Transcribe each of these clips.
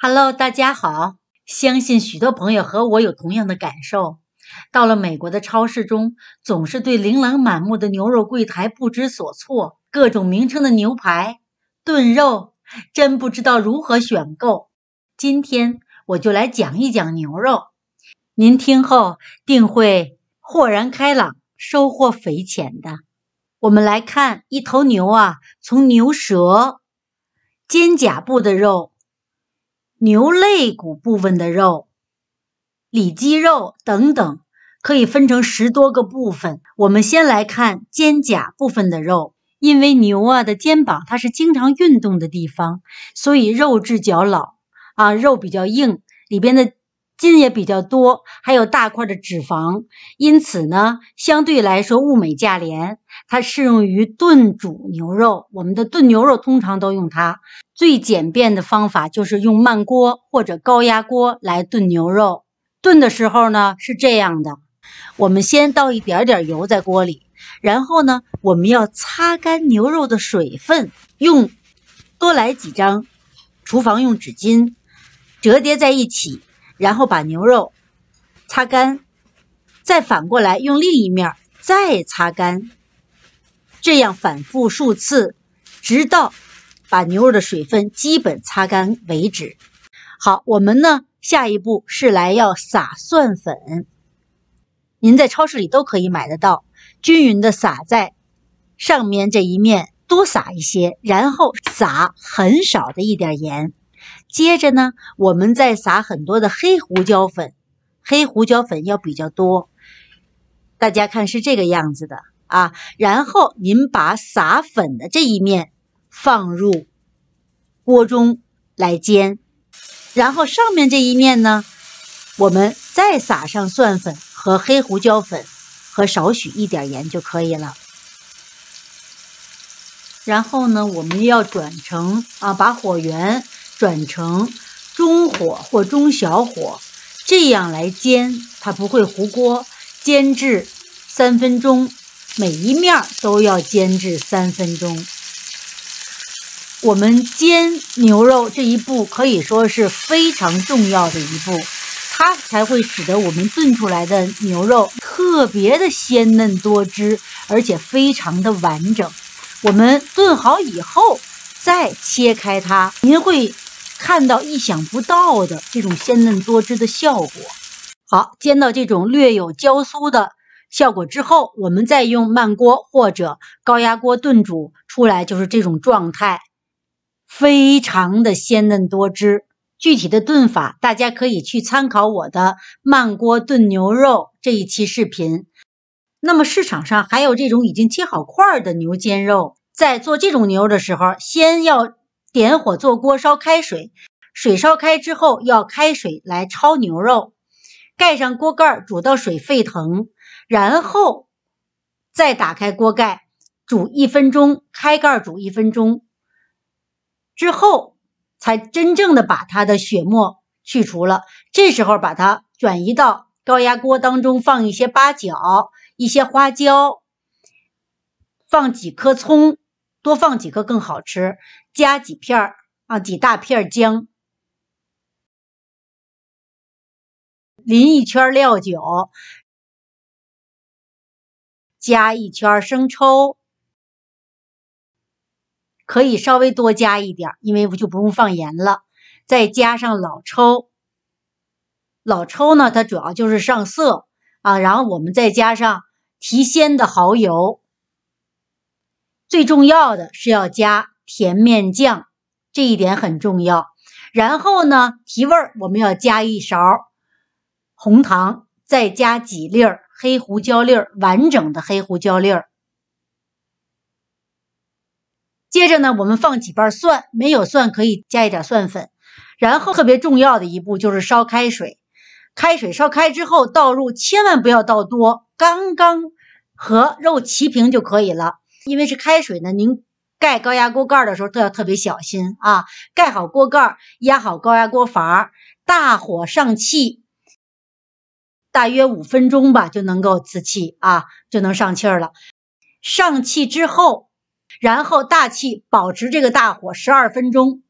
Hello，大家好！相信许多朋友和我有同样的感受，到了美国的超市中，总是对琳琅满目的牛肉柜台不知所措，各种名称的牛排、炖肉，真不知道如何选购。今天我就来讲一讲牛肉，您听后定会豁然开朗，收获匪浅的。我们来看一头牛啊，从牛舌、肩胛部的肉。牛肋骨部分的肉、里脊肉等等，可以分成十多个部分。我们先来看肩胛部分的肉，因为牛啊的肩膀它是经常运动的地方，所以肉质较老啊，肉比较硬，里边的。筋也比较多，还有大块的脂肪，因此呢，相对来说物美价廉。它适用于炖煮牛肉，我们的炖牛肉通常都用它。最简便的方法就是用慢锅或者高压锅来炖牛肉。炖的时候呢，是这样的：我们先倒一点点油在锅里，然后呢，我们要擦干牛肉的水分，用多来几张厨房用纸巾折叠在一起。然后把牛肉擦干，再反过来用另一面再擦干，这样反复数次，直到把牛肉的水分基本擦干为止。好，我们呢下一步是来要撒蒜粉，您在超市里都可以买得到，均匀的撒在上面这一面多撒一些，然后撒很少的一点盐。接着呢，我们再撒很多的黑胡椒粉，黑胡椒粉要比较多。大家看是这个样子的啊。然后您把撒粉的这一面放入锅中来煎，然后上面这一面呢，我们再撒上蒜粉和黑胡椒粉和少许一点盐就可以了。然后呢，我们要转成啊，把火源。转成中火或中小火，这样来煎它不会糊锅。煎至三分钟，每一面都要煎至三分钟。我们煎牛肉这一步可以说是非常重要的一步，它才会使得我们炖出来的牛肉特别的鲜嫩多汁，而且非常的完整。我们炖好以后再切开它，您会。看到意想不到的这种鲜嫩多汁的效果，好煎到这种略有焦酥的效果之后，我们再用慢锅或者高压锅炖煮出来就是这种状态，非常的鲜嫩多汁。具体的炖法，大家可以去参考我的慢锅炖牛肉这一期视频。那么市场上还有这种已经切好块儿的牛肩肉，在做这种牛肉的时候，先要。点火做锅烧开水，水烧开之后要开水来焯牛肉，盖上锅盖煮到水沸腾，然后再打开锅盖煮一分钟，开盖煮一分钟之后，才真正的把它的血沫去除了。这时候把它转移到高压锅当中，放一些八角、一些花椒，放几颗葱，多放几颗更好吃。加几片儿啊，几大片姜，淋一圈料酒，加一圈生抽，可以稍微多加一点，因为就不用放盐了。再加上老抽，老抽呢，它主要就是上色啊。然后我们再加上提鲜的蚝油，最重要的是要加。甜面酱，这一点很重要。然后呢，提味儿，我们要加一勺红糖，再加几粒儿黑胡椒粒儿，完整的黑胡椒粒儿。接着呢，我们放几瓣蒜，没有蒜可以加一点蒜粉。然后特别重要的一步就是烧开水，开水烧开之后倒入，千万不要倒多，刚刚和肉齐平就可以了，因为是开水呢，您。盖高压锅盖的时候都要特别小心啊！盖好锅盖压好高压锅阀，大火上气，大约五分钟吧就能够呲气啊，就能上气儿了。上气之后，然后大气保持这个大火十二分钟，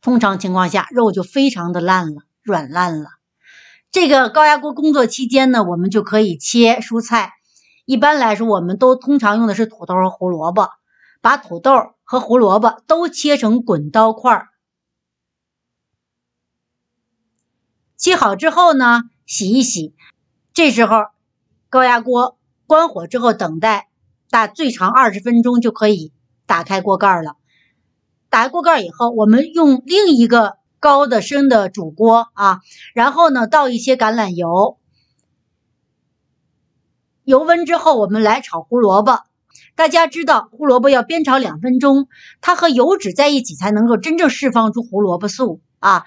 通常情况下肉就非常的烂了，软烂了。这个高压锅工作期间呢，我们就可以切蔬菜。一般来说，我们都通常用的是土豆和胡萝卜。把土豆和胡萝卜都切成滚刀块切好之后呢，洗一洗。这时候高压锅关火之后，等待大最长二十分钟就可以打开锅盖了。打开锅盖以后，我们用另一个高的深的煮锅啊，然后呢倒一些橄榄油，油温之后我们来炒胡萝卜。大家知道胡萝卜要煸炒两分钟，它和油脂在一起才能够真正释放出胡萝卜素啊。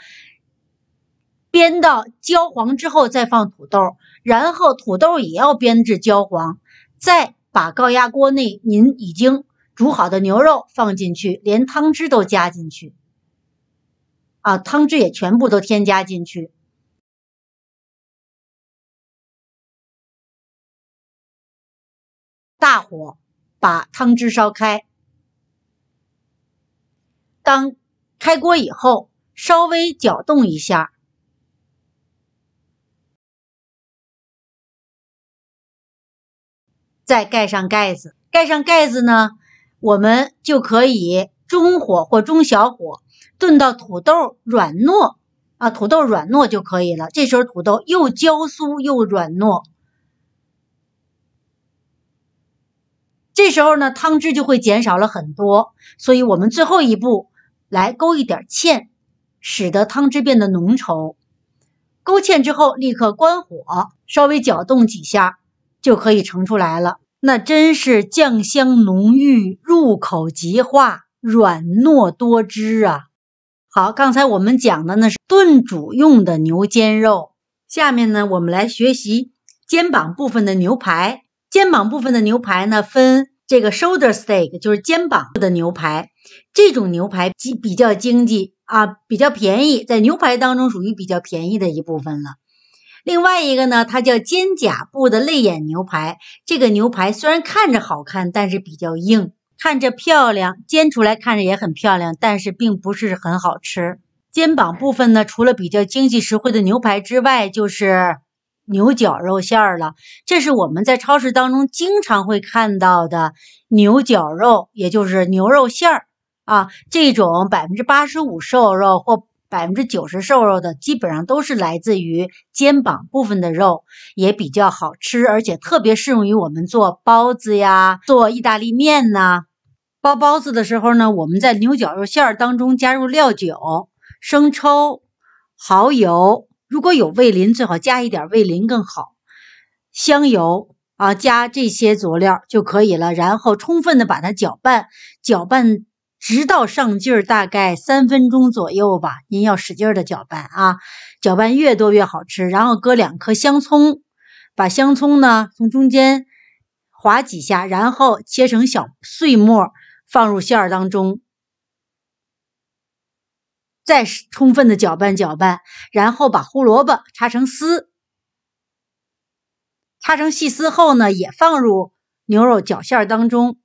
煸到焦黄之后再放土豆，然后土豆也要煸至焦黄，再把高压锅内您已经煮好的牛肉放进去，连汤汁都加进去啊，汤汁也全部都添加进去，大火。把汤汁烧开，当开锅以后，稍微搅动一下，再盖上盖子。盖上盖子呢，我们就可以中火或中小火炖到土豆软糯啊，土豆软糯就可以了。这时候土豆又焦酥又软糯。这时候呢，汤汁就会减少了很多，所以我们最后一步来勾一点芡，使得汤汁变得浓稠。勾芡之后立刻关火，稍微搅动几下就可以盛出来了。那真是酱香浓郁，入口即化，软糯多汁啊！好，刚才我们讲的呢是炖煮用的牛肩肉，下面呢，我们来学习肩膀部分的牛排。肩膀部分的牛排呢，分。这个 shoulder steak 就是肩膀部的牛排，这种牛排比较经济啊，比较便宜，在牛排当中属于比较便宜的一部分了。另外一个呢，它叫肩胛部的肋眼牛排，这个牛排虽然看着好看，但是比较硬，看着漂亮，煎出来看着也很漂亮，但是并不是很好吃。肩膀部分呢，除了比较经济实惠的牛排之外，就是。牛角肉馅儿了，这是我们在超市当中经常会看到的牛角肉，也就是牛肉馅儿啊。这种百分之八十五瘦肉或百分之九十瘦肉的，基本上都是来自于肩膀部分的肉，也比较好吃，而且特别适用于我们做包子呀、做意大利面呐。包包子的时候呢，我们在牛角肉馅儿当中加入料酒、生抽、蚝油。如果有味淋，最好加一点味淋更好。香油啊，加这些佐料就可以了。然后充分的把它搅拌，搅拌直到上劲儿，大概三分钟左右吧。您要使劲的搅拌啊，搅拌越多越好吃。然后搁两颗香葱，把香葱呢从中间划几下，然后切成小碎末，放入馅儿当中。再充分的搅拌搅拌，然后把胡萝卜擦成丝，擦成细丝后呢，也放入牛肉绞馅儿当中。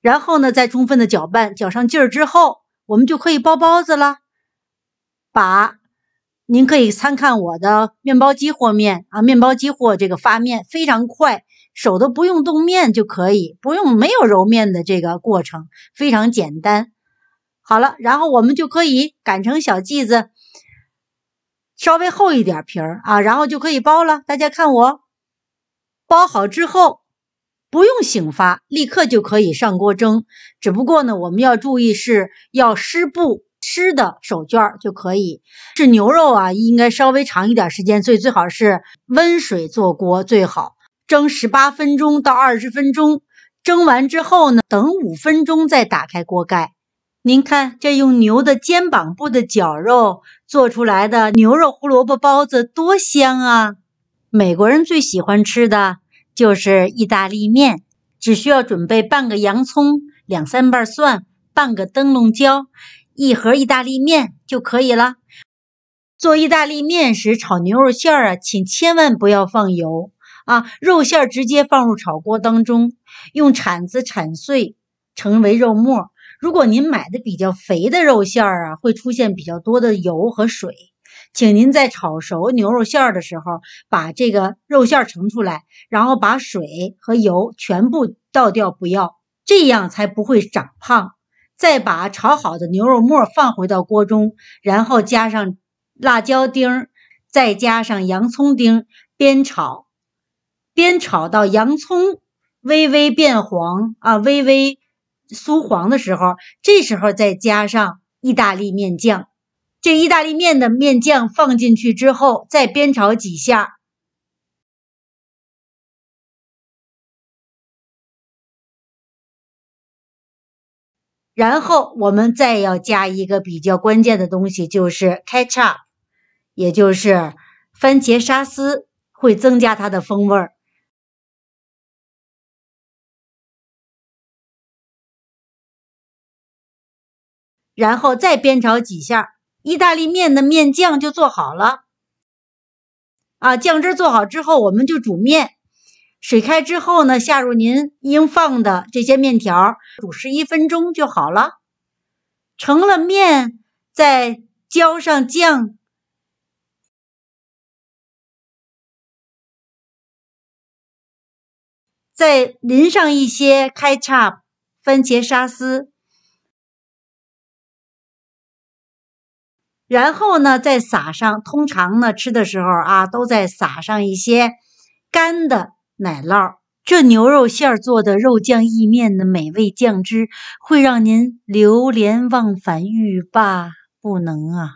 然后呢，再充分的搅拌，搅上劲儿之后，我们就可以包包子了。把，您可以参看我的面包机和面啊，面包机和这个发面非常快，手都不用动，面就可以，不用没有揉面的这个过程，非常简单。好了，然后我们就可以擀成小剂子，稍微厚一点皮儿啊，然后就可以包了。大家看我包好之后，不用醒发，立刻就可以上锅蒸。只不过呢，我们要注意是要湿布、湿的手绢儿就可以。是牛肉啊，应该稍微长一点时间，所以最好是温水做锅最好。蒸十八分钟到二十分钟，蒸完之后呢，等五分钟再打开锅盖。您看，这用牛的肩膀部的绞肉做出来的牛肉胡萝卜包子多香啊！美国人最喜欢吃的就是意大利面，只需要准备半个洋葱、两三瓣蒜、半个灯笼椒、一盒意大利面就可以了。做意大利面时炒牛肉馅儿啊，请千万不要放油啊，肉馅儿直接放入炒锅当中，用铲子铲碎，成为肉末。如果您买的比较肥的肉馅儿啊，会出现比较多的油和水，请您在炒熟牛肉馅儿的时候，把这个肉馅盛出来，然后把水和油全部倒掉，不要，这样才不会长胖。再把炒好的牛肉末放回到锅中，然后加上辣椒丁，再加上洋葱丁，边炒边炒到洋葱微微变黄啊，微微。酥黄的时候，这时候再加上意大利面酱。这意大利面的面酱放进去之后，再煸炒几下。然后我们再要加一个比较关键的东西，就是 ketchup，也就是番茄沙司，会增加它的风味儿。然后再煸炒几下，意大利面的面酱就做好了。啊，酱汁做好之后，我们就煮面。水开之后呢，下入您应放的这些面条，煮十一分钟就好了。盛了面，再浇上酱，再淋上一些开叉番茄沙司。然后呢，再撒上。通常呢，吃的时候啊，都在撒上一些干的奶酪。这牛肉馅儿做的肉酱意面的美味酱汁，会让您流连忘返、欲罢不能啊！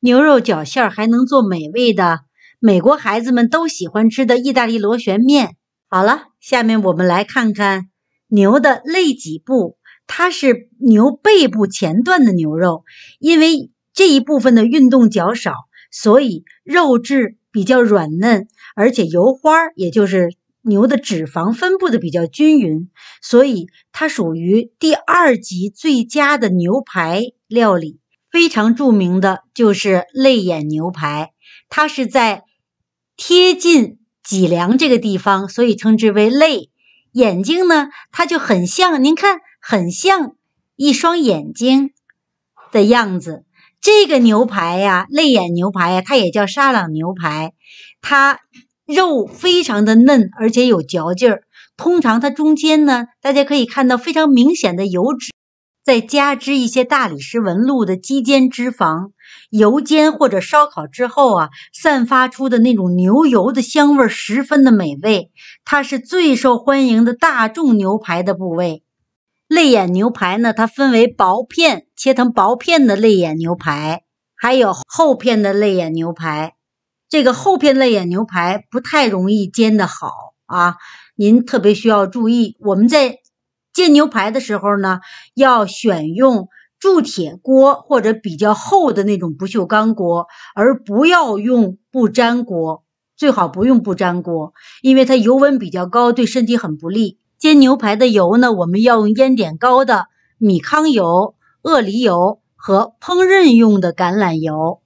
牛肉饺馅儿还能做美味的美国孩子们都喜欢吃的意大利螺旋面。好了，下面我们来看看牛的肋脊部，它是牛背部前段的牛肉，因为。这一部分的运动较少，所以肉质比较软嫩，而且油花，也就是牛的脂肪分布的比较均匀，所以它属于第二级最佳的牛排料理。非常著名的就是泪眼牛排，它是在贴近脊梁这个地方，所以称之为泪眼睛呢。它就很像，您看，很像一双眼睛的样子。这个牛排呀，肋眼牛排呀，它也叫沙朗牛排，它肉非常的嫩，而且有嚼劲儿。通常它中间呢，大家可以看到非常明显的油脂，再加之一些大理石纹路的肌间脂肪，油煎或者烧烤之后啊，散发出的那种牛油的香味儿十分的美味。它是最受欢迎的大众牛排的部位。肋眼牛排呢，它分为薄片，切成薄片的肋眼牛排，还有厚片的肋眼牛排。这个厚片肋眼牛排不太容易煎得好啊，您特别需要注意。我们在煎牛排的时候呢，要选用铸铁锅或者比较厚的那种不锈钢锅，而不要用不粘锅，最好不用不粘锅，因为它油温比较高，对身体很不利。煎牛排的油呢，我们要用烟点高的米糠油、鳄梨油和烹饪用的橄榄油。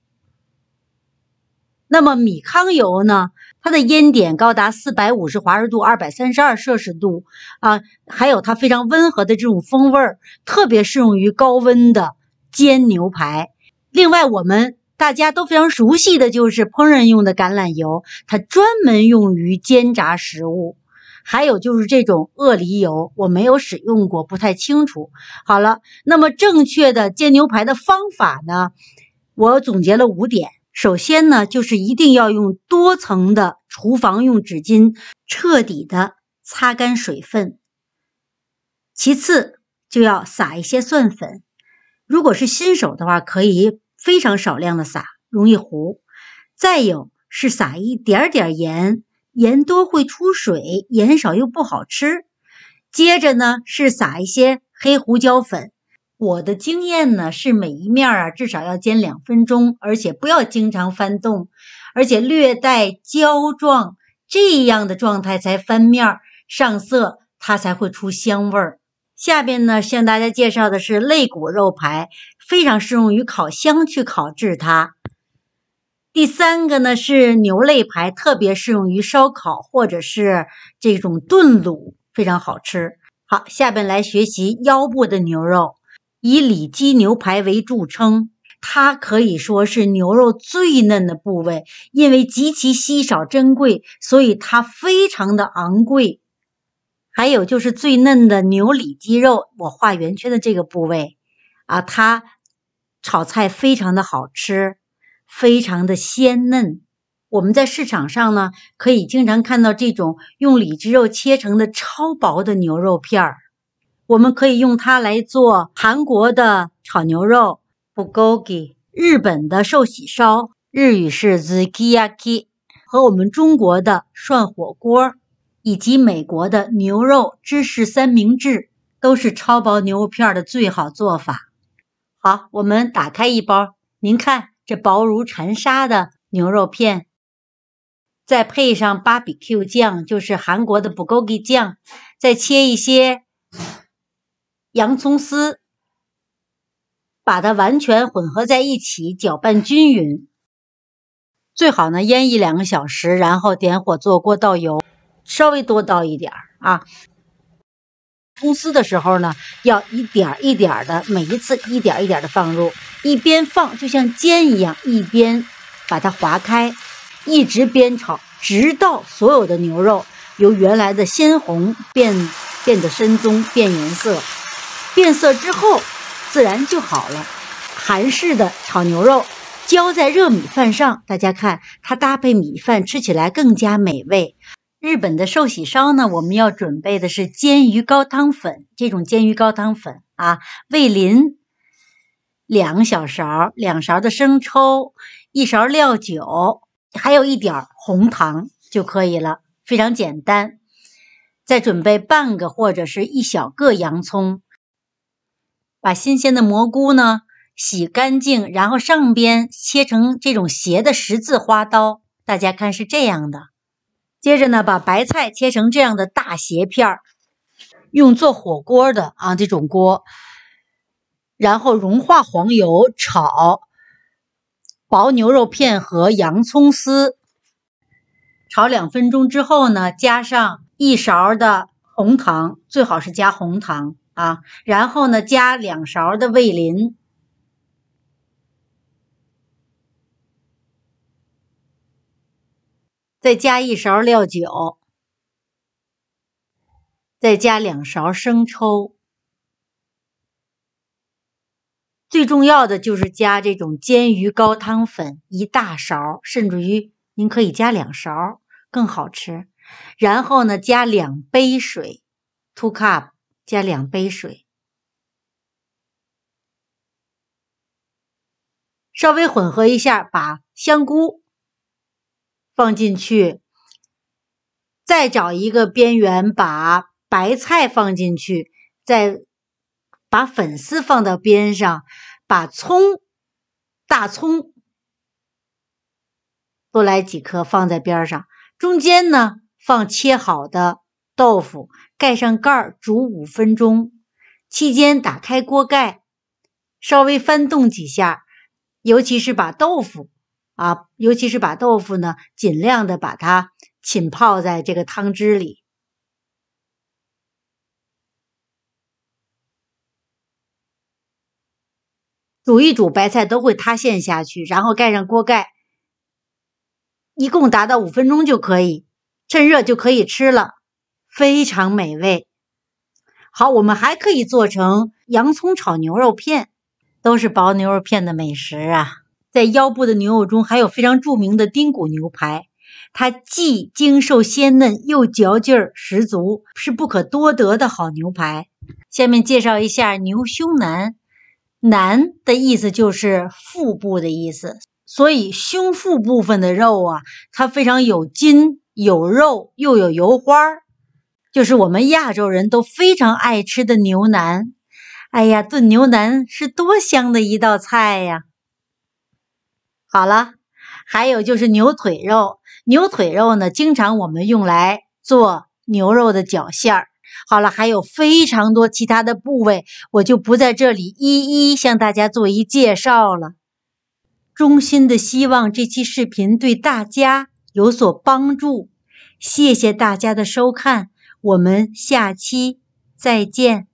那么米糠油呢，它的烟点高达四百五十华氏度（二百三十二摄氏度）啊，还有它非常温和的这种风味儿，特别适用于高温的煎牛排。另外，我们大家都非常熟悉的就是烹饪用的橄榄油，它专门用于煎炸食物。还有就是这种鳄梨油，我没有使用过，不太清楚。好了，那么正确的煎牛排的方法呢？我总结了五点。首先呢，就是一定要用多层的厨房用纸巾彻底的擦干水分。其次就要撒一些蒜粉，如果是新手的话，可以非常少量的撒，容易糊。再有是撒一点点盐。盐多会出水，盐少又不好吃。接着呢是撒一些黑胡椒粉。我的经验呢是，每一面啊至少要煎两分钟，而且不要经常翻动，而且略带焦状这样的状态才翻面上色，它才会出香味儿。下边呢向大家介绍的是肋骨肉排，非常适用于烤箱去烤制它。第三个呢是牛肋排，特别适用于烧烤或者是这种炖卤，非常好吃。好，下边来学习腰部的牛肉，以里脊牛排为著称，它可以说是牛肉最嫩的部位，因为极其稀少珍贵，所以它非常的昂贵。还有就是最嫩的牛里脊肉，我画圆圈的这个部位，啊，它炒菜非常的好吃。非常的鲜嫩，我们在市场上呢可以经常看到这种用里脊肉切成的超薄的牛肉片儿，我们可以用它来做韩国的炒牛肉 （bulgogi）、日本的寿喜烧（日语是 zukiyaki） 和我们中国的涮火锅，以及美国的牛肉芝士三明治，都是超薄牛肉片儿的最好做法。好，我们打开一包，您看。这薄如蝉纱的牛肉片，再配上巴比 Q 酱，就是韩国的 Bulgogi 酱，再切一些洋葱丝，把它完全混合在一起，搅拌均匀。最好呢，腌一两个小时，然后点火做锅，倒油，稍微多倒一点儿啊。公司的时候呢，要一点一点的，每一次一点一点的放入，一边放就像煎一样，一边把它划开，一直煸炒，直到所有的牛肉由原来的鲜红变变得深棕变颜色，变色之后自然就好了。韩式的炒牛肉浇在热米饭上，大家看它搭配米饭吃起来更加美味。日本的寿喜烧呢，我们要准备的是煎鱼高汤粉。这种煎鱼高汤粉啊，味淋两小勺，两勺的生抽，一勺料酒，还有一点红糖就可以了，非常简单。再准备半个或者是一小个洋葱，把新鲜的蘑菇呢洗干净，然后上边切成这种斜的十字花刀。大家看是这样的。接着呢，把白菜切成这样的大斜片儿，用做火锅的啊这种锅，然后融化黄油炒薄牛肉片和洋葱丝，炒两分钟之后呢，加上一勺的红糖，最好是加红糖啊，然后呢加两勺的味淋。再加一勺料酒，再加两勺生抽。最重要的就是加这种煎鱼高汤粉一大勺，甚至于您可以加两勺更好吃。然后呢，加两杯水，two cup，加两杯水，稍微混合一下，把香菇。放进去，再找一个边缘把白菜放进去，再把粉丝放到边上，把葱、大葱多来几颗放在边上。中间呢，放切好的豆腐，盖上盖儿煮五分钟。期间打开锅盖，稍微翻动几下，尤其是把豆腐。啊，尤其是把豆腐呢，尽量的把它浸泡在这个汤汁里，煮一煮，白菜都会塌陷下去，然后盖上锅盖，一共达到五分钟就可以，趁热就可以吃了，非常美味。好，我们还可以做成洋葱炒牛肉片，都是薄牛肉片的美食啊。在腰部的牛肉中，还有非常著名的丁骨牛排，它既精瘦鲜嫩，又嚼劲儿十足，是不可多得的好牛排。下面介绍一下牛胸腩，腩的意思就是腹部的意思，所以胸腹部分的肉啊，它非常有筋有肉又有油花儿，就是我们亚洲人都非常爱吃的牛腩。哎呀，炖牛腩是多香的一道菜呀！好了，还有就是牛腿肉，牛腿肉呢，经常我们用来做牛肉的绞馅儿。好了，还有非常多其他的部位，我就不在这里一一向大家做一介绍了。衷心的希望这期视频对大家有所帮助，谢谢大家的收看，我们下期再见。